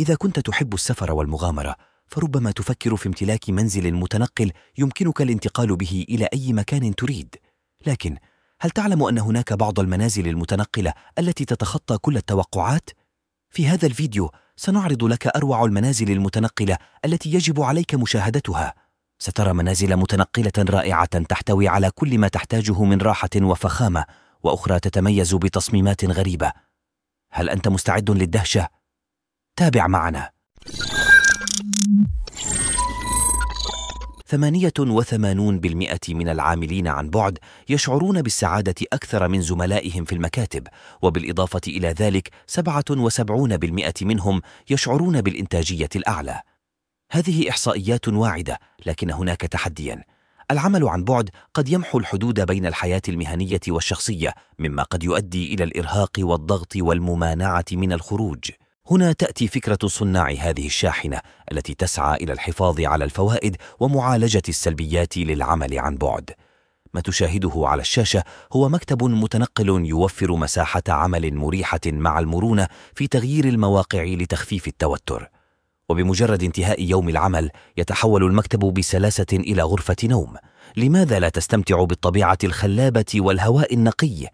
إذا كنت تحب السفر والمغامرة فربما تفكر في امتلاك منزل متنقل يمكنك الانتقال به إلى أي مكان تريد لكن هل تعلم أن هناك بعض المنازل المتنقلة التي تتخطى كل التوقعات؟ في هذا الفيديو سنعرض لك أروع المنازل المتنقلة التي يجب عليك مشاهدتها سترى منازل متنقلة رائعة تحتوي على كل ما تحتاجه من راحة وفخامة وأخرى تتميز بتصميمات غريبة هل أنت مستعد للدهشة؟ تابع معنا ثمانية وثمانون بالمئة من العاملين عن بعد يشعرون بالسعادة أكثر من زملائهم في المكاتب وبالإضافة إلى ذلك سبعة وسبعون بالمئة منهم يشعرون بالإنتاجية الأعلى هذه إحصائيات واعدة لكن هناك تحدياً العمل عن بعد قد يمحو الحدود بين الحياة المهنية والشخصية مما قد يؤدي إلى الإرهاق والضغط والممانعة من الخروج هنا تأتي فكرة صناع هذه الشاحنة التي تسعى إلى الحفاظ على الفوائد ومعالجة السلبيات للعمل عن بعد. ما تشاهده على الشاشة هو مكتب متنقل يوفر مساحة عمل مريحة مع المرونة في تغيير المواقع لتخفيف التوتر. وبمجرد انتهاء يوم العمل يتحول المكتب بسلاسة إلى غرفة نوم. لماذا لا تستمتع بالطبيعة الخلابة والهواء النقي؟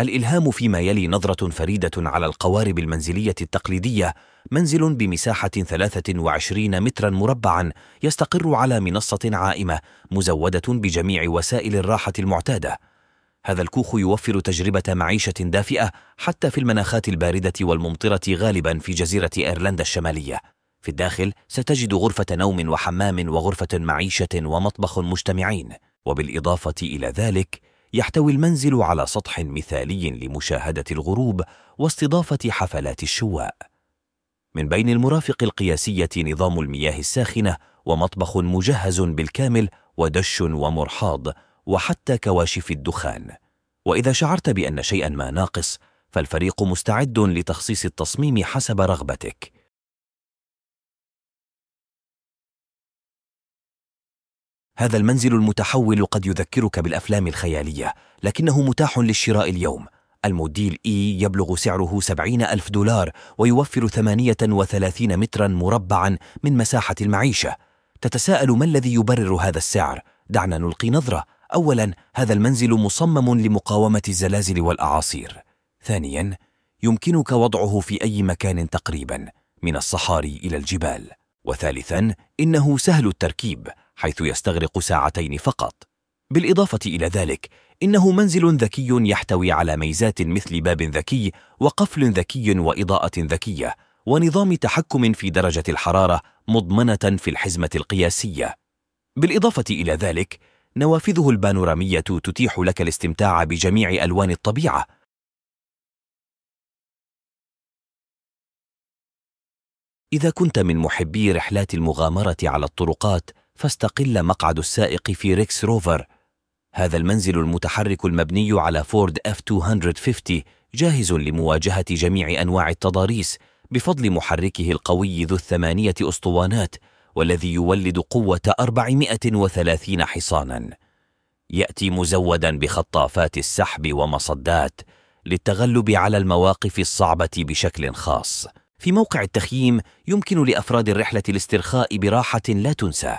الإلهام فيما يلي نظرة فريدة على القوارب المنزلية التقليدية منزل بمساحة 23 مترا مربعا يستقر على منصة عائمة مزودة بجميع وسائل الراحة المعتادة هذا الكوخ يوفر تجربة معيشة دافئة حتى في المناخات الباردة والممطرة غالبا في جزيرة أيرلندا الشمالية في الداخل ستجد غرفة نوم وحمام وغرفة معيشة ومطبخ مجتمعين وبالإضافة إلى ذلك يحتوي المنزل على سطح مثالي لمشاهدة الغروب واستضافة حفلات الشواء. من بين المرافق القياسية نظام المياه الساخنة ومطبخ مجهز بالكامل ودش ومرحاض وحتى كواشف الدخان. وإذا شعرت بأن شيئا ما ناقص فالفريق مستعد لتخصيص التصميم حسب رغبتك. هذا المنزل المتحول قد يذكرك بالأفلام الخيالية لكنه متاح للشراء اليوم الموديل إي e يبلغ سعره 70 ألف دولار ويوفر 38 مترا مربعا من مساحة المعيشة تتساءل ما الذي يبرر هذا السعر؟ دعنا نلقي نظرة أولا هذا المنزل مصمم لمقاومة الزلازل والأعاصير ثانيا يمكنك وضعه في أي مكان تقريبا من الصحاري إلى الجبال وثالثا إنه سهل التركيب حيث يستغرق ساعتين فقط بالإضافة إلى ذلك إنه منزل ذكي يحتوي على ميزات مثل باب ذكي وقفل ذكي وإضاءة ذكية ونظام تحكم في درجة الحرارة مضمنة في الحزمة القياسية بالإضافة إلى ذلك نوافذه البانورامية تتيح لك الاستمتاع بجميع ألوان الطبيعة إذا كنت من محبي رحلات المغامرة على الطرقات فاستقل مقعد السائق في ريكس روفر هذا المنزل المتحرك المبني على فورد F250 جاهز لمواجهة جميع أنواع التضاريس بفضل محركه القوي ذو الثمانية أسطوانات والذي يولد قوة 430 حصاناً يأتي مزودا بخطافات السحب ومصدات للتغلب على المواقف الصعبة بشكل خاص في موقع التخييم يمكن لأفراد الرحلة الاسترخاء براحة لا تنسى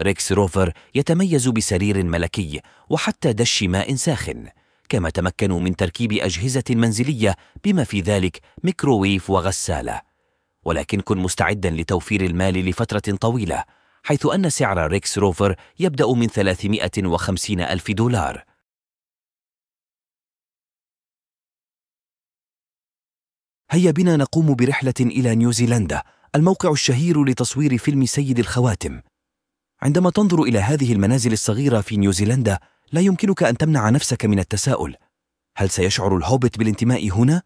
ريكس روفر يتميز بسرير ملكي وحتى دش ماء ساخن كما تمكنوا من تركيب أجهزة منزلية بما في ذلك ميكروويف وغسالة ولكن كن مستعدا لتوفير المال لفترة طويلة حيث أن سعر ريكس روفر يبدأ من 350 ألف دولار هيا بنا نقوم برحلة إلى نيوزيلندا الموقع الشهير لتصوير فيلم سيد الخواتم عندما تنظر إلى هذه المنازل الصغيرة في نيوزيلندا لا يمكنك أن تمنع نفسك من التساؤل هل سيشعر الهوبت بالانتماء هنا؟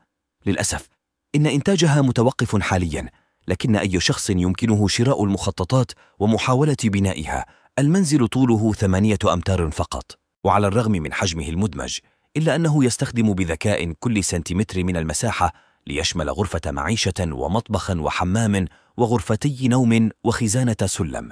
للأسف إن إنتاجها متوقف حالياً لكن أي شخص يمكنه شراء المخططات ومحاولة بنائها المنزل طوله ثمانية أمتار فقط وعلى الرغم من حجمه المدمج إلا أنه يستخدم بذكاء كل سنتيمتر من المساحة ليشمل غرفة معيشة ومطبخا وحمام وغرفتي نوم وخزانة سلم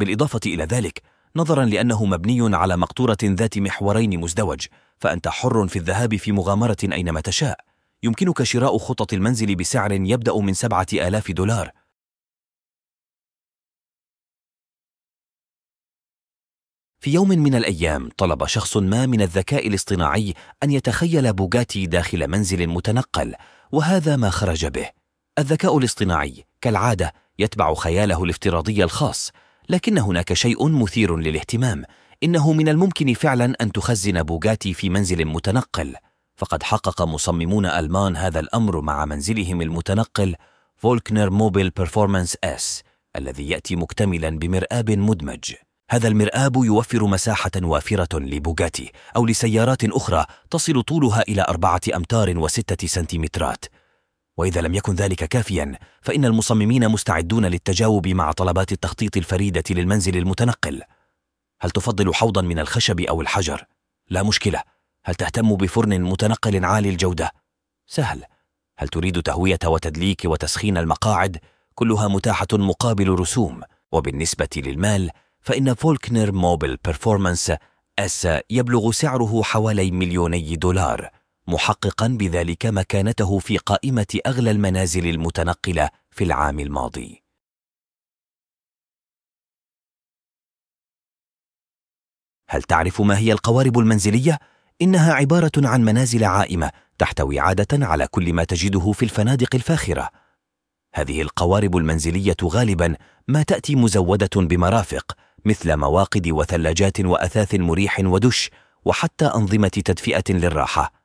بالإضافة إلى ذلك نظرا لأنه مبني على مقطورة ذات محورين مزدوج فأنت حر في الذهاب في مغامرة أينما تشاء يمكنك شراء خطط المنزل بسعر يبدأ من سبعة آلاف دولار في يوم من الأيام طلب شخص ما من الذكاء الاصطناعي أن يتخيل بوغاتي داخل منزل متنقل وهذا ما خرج به الذكاء الاصطناعي كالعادة يتبع خياله الافتراضي الخاص لكن هناك شيء مثير للاهتمام إنه من الممكن فعلا أن تخزن بوغاتي في منزل متنقل فقد حقق مصممون ألمان هذا الأمر مع منزلهم المتنقل فولكنر موبيل بيرفورمانس اس الذي يأتي مكتملا بمرآب مدمج هذا المرآب يوفر مساحة وافرة لبوغاتي أو لسيارات أخرى تصل طولها إلى أربعة أمتار وستة سنتيمترات واذا لم يكن ذلك كافيا فان المصممين مستعدون للتجاوب مع طلبات التخطيط الفريده للمنزل المتنقل هل تفضل حوضا من الخشب او الحجر لا مشكله هل تهتم بفرن متنقل عالي الجوده سهل هل تريد تهويه وتدليك وتسخين المقاعد كلها متاحه مقابل رسوم وبالنسبه للمال فان فولكنر موبل بيرفورمانس اس يبلغ سعره حوالي مليوني دولار محققا بذلك مكانته في قائمة أغلى المنازل المتنقلة في العام الماضي هل تعرف ما هي القوارب المنزلية؟ إنها عبارة عن منازل عائمة تحتوي عادة على كل ما تجده في الفنادق الفاخرة هذه القوارب المنزلية غالبا ما تأتي مزودة بمرافق مثل مواقد وثلاجات وأثاث مريح ودش وحتى أنظمة تدفئة للراحة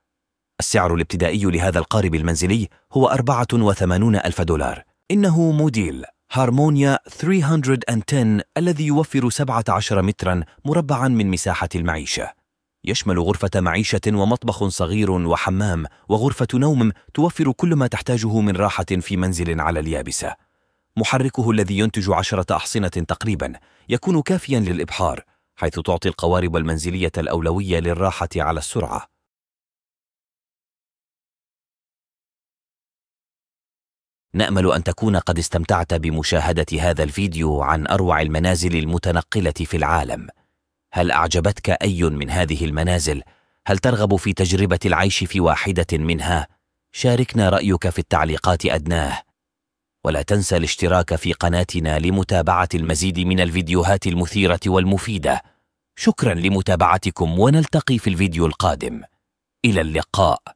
السعر الابتدائي لهذا القارب المنزلي هو 84 ألف دولار إنه موديل هارمونيا 310 الذي يوفر 17 مترا مربعا من مساحة المعيشة يشمل غرفة معيشة ومطبخ صغير وحمام وغرفة نوم توفر كل ما تحتاجه من راحة في منزل على اليابسة محركه الذي ينتج عشرة أحصنة تقريبا يكون كافيا للإبحار حيث تعطي القوارب المنزلية الأولوية للراحة على السرعة نامل ان تكون قد استمتعت بمشاهده هذا الفيديو عن اروع المنازل المتنقله في العالم هل اعجبتك اي من هذه المنازل هل ترغب في تجربه العيش في واحده منها شاركنا رايك في التعليقات ادناه ولا تنسى الاشتراك في قناتنا لمتابعه المزيد من الفيديوهات المثيره والمفيده شكرا لمتابعتكم ونلتقي في الفيديو القادم الى اللقاء